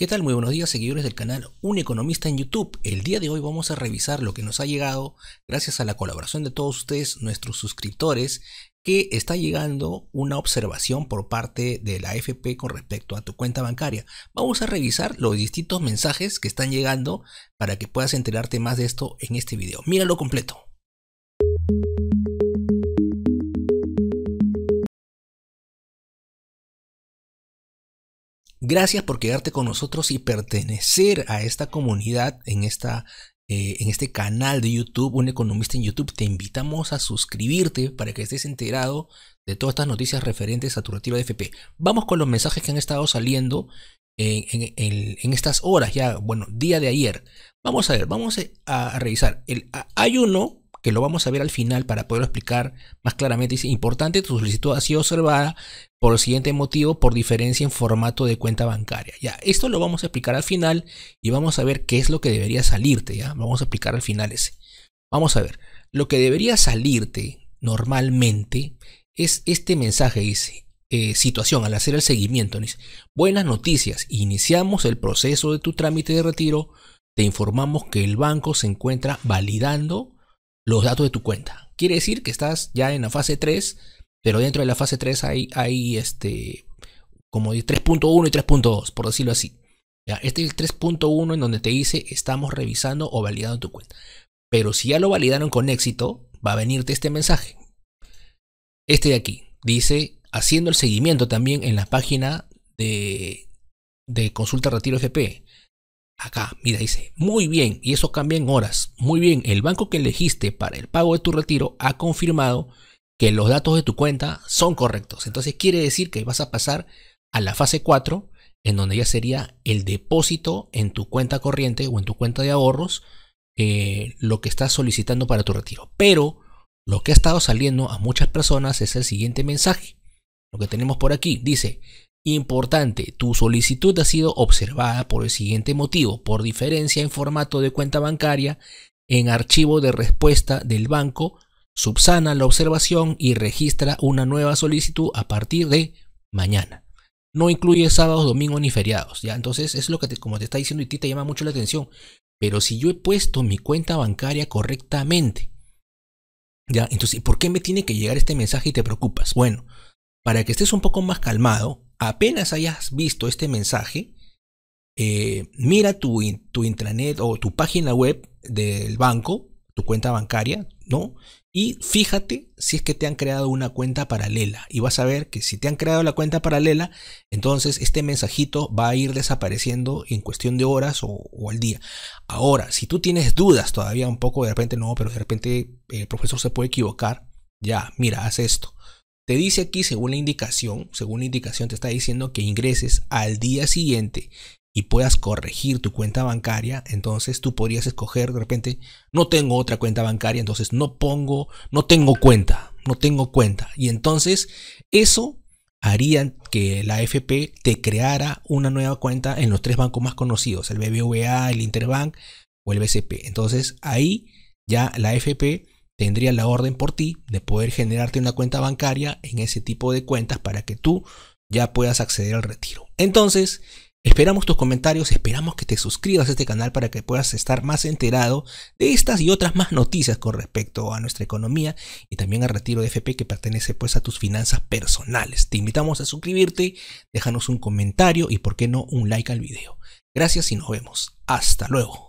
¿Qué tal? Muy buenos días seguidores del canal Un Economista en YouTube. El día de hoy vamos a revisar lo que nos ha llegado gracias a la colaboración de todos ustedes, nuestros suscriptores, que está llegando una observación por parte de la AFP con respecto a tu cuenta bancaria. Vamos a revisar los distintos mensajes que están llegando para que puedas enterarte más de esto en este video. Míralo completo. Gracias por quedarte con nosotros y pertenecer a esta comunidad en esta eh, en este canal de YouTube, Un Economista en YouTube, te invitamos a suscribirte para que estés enterado de todas estas noticias referentes a tu retiro de FP. Vamos con los mensajes que han estado saliendo en, estas horas, ya, bueno, día de ayer. Vamos a ver, vamos a, revisar. El, AYUNO que lo vamos a ver al final para poder explicar más claramente, dice, importante, tu solicitud ha sido observada por el siguiente motivo, por diferencia en formato de cuenta bancaria. Ya, esto lo vamos a explicar al final y vamos a ver qué es lo que debería salirte, ya, vamos a explicar al final ese. Vamos a ver, lo que debería salirte normalmente es este mensaje, dice, eh, situación al hacer el seguimiento, dice, buenas noticias, iniciamos el proceso de tu trámite de retiro, te informamos que el banco se encuentra validando los datos de tu cuenta. Quiere decir que estás ya en la fase 3, pero dentro de la fase 3 hay, hay este, como 3.1 y 3.2, por decirlo así. Este es el 3.1 en donde te dice estamos revisando o validando tu cuenta. Pero si ya lo validaron con éxito, va a venirte este mensaje. Este de aquí dice haciendo el seguimiento también en la página de, de consulta retiro FP acá, mira, dice, muy bien, y eso cambia en horas, muy bien, el banco que elegiste para el pago de tu retiro ha confirmado que los datos de tu cuenta son correctos. Entonces quiere decir que vas a pasar a la fase 4, en donde ya sería el depósito en tu cuenta corriente o en tu cuenta de ahorros, eh, lo que estás solicitando para tu retiro. Pero lo que ha estado saliendo a muchas personas es el siguiente mensaje. Lo que tenemos por aquí dice, Importante, tu solicitud ha sido observada por el siguiente motivo, por diferencia en formato de cuenta bancaria, en archivo de respuesta del banco, subsana la observación y registra una nueva solicitud a partir de mañana. No incluye sábados, domingos ni feriados, ¿ya? Entonces es lo que como te está diciendo y ti te llama mucho la atención. Pero si yo he puesto mi cuenta bancaria correctamente, ¿ya? Entonces, ¿por qué me tiene que llegar este mensaje y te preocupas? Bueno, para que estés un poco más calmado, apenas hayas visto este mensaje, eh, mira tu, intranet o tu página web del banco, tu cuenta bancaria, ¿no? Y fíjate si es que te han creado una cuenta paralela. Y vas a ver que si te han creado la cuenta paralela, entonces este mensajito va a ir desapareciendo en cuestión de horas o al día. Ahora, si tú tienes dudas todavía un poco, de repente no, pero de repente eh, el profesor se puede equivocar, ya, mira, haz esto. Te dice aquí, según la indicación, según la indicación te está diciendo que ingreses al día siguiente y puedas corregir tu cuenta bancaria, entonces tú podrías escoger de repente, no tengo otra cuenta bancaria, entonces no pongo, no tengo cuenta, no tengo cuenta. Y entonces eso haría que la AFP te creara una nueva cuenta en los tres bancos más conocidos, el BBVA, el Interbank o el BCP. Entonces ahí ya la AFP tendría la orden por ti de poder generarte una cuenta bancaria en ese tipo de cuentas para que tú ya puedas acceder al retiro. Entonces, esperamos tus comentarios, esperamos que te suscribas a este canal para que puedas estar más enterado de estas y otras más noticias con respecto a nuestra economía y también al retiro de FP que pertenece pues a tus finanzas personales. Te invitamos a suscribirte, déjanos un comentario y por qué no un like al video. Gracias y nos vemos. Hasta luego.